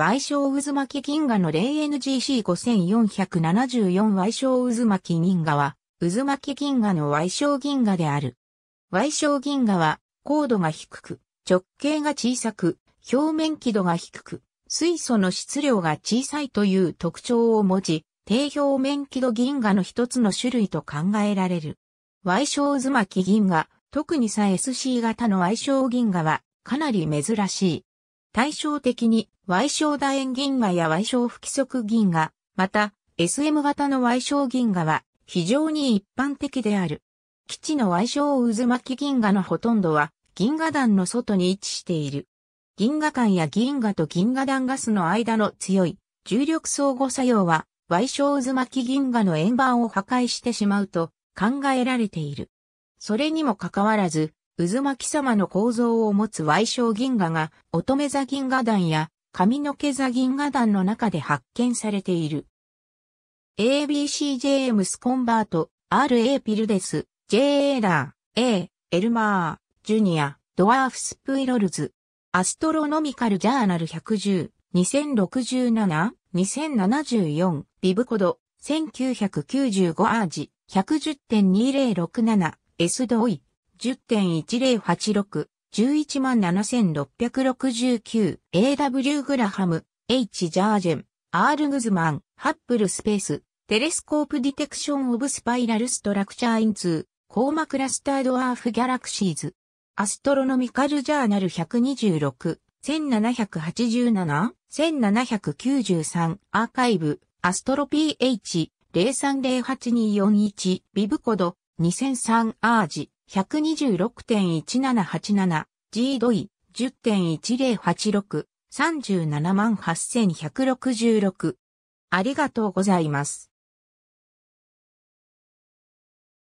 Y 小渦巻銀河の0 NGC5474 Y 小渦巻銀河は、渦巻銀河の Y 小銀河である。Y 小銀河は、高度が低く、直径が小さく、表面輝度が低く、水素の質量が小さいという特徴を持ち、低表面輝度銀河の一つの種類と考えられる。Y 小渦巻銀河、特にさ SC 型の Y 小銀河はかなり珍しい。対照的に矮小楕円銀河や矮小不規則銀河、また SM 型の矮小銀河は非常に一般的である。基地の矮小渦巻き銀河のほとんどは銀河団の外に位置している。銀河間や銀河と銀河団ガスの間の強い重力相互作用は矮小渦巻き銀河の円盤を破壊してしまうと考えられている。それにもかかわらず、渦巻き様の構造を持つ矮小銀河が乙女座銀河団や髪の毛座銀河団の中で発見されている。ABC j m ス・コンバート、R.A. ピルデス、J. エーラー、A. エルマー、ジュニア、ドワーフス・プイロルズ、アストロノミカル・ジャーナル110、2067、2074、ビブコド、1995アージ、110.2067、S 同意、10.1086、117,669、A.W. グラハム、H. ジャージェン、R. グズマン、ハップルスペース、テレスコープディテクションオブスパイラルストラクチャーインツー、コーマクラスタードアーフギャラクシーズ、アストロノミカルジャーナル126、1787、1793、アーカイブ、アストロ PH、03082441、ビブコド、2003アージ、126.1787、G ド i 10.1086、378,166。ありがとうございます。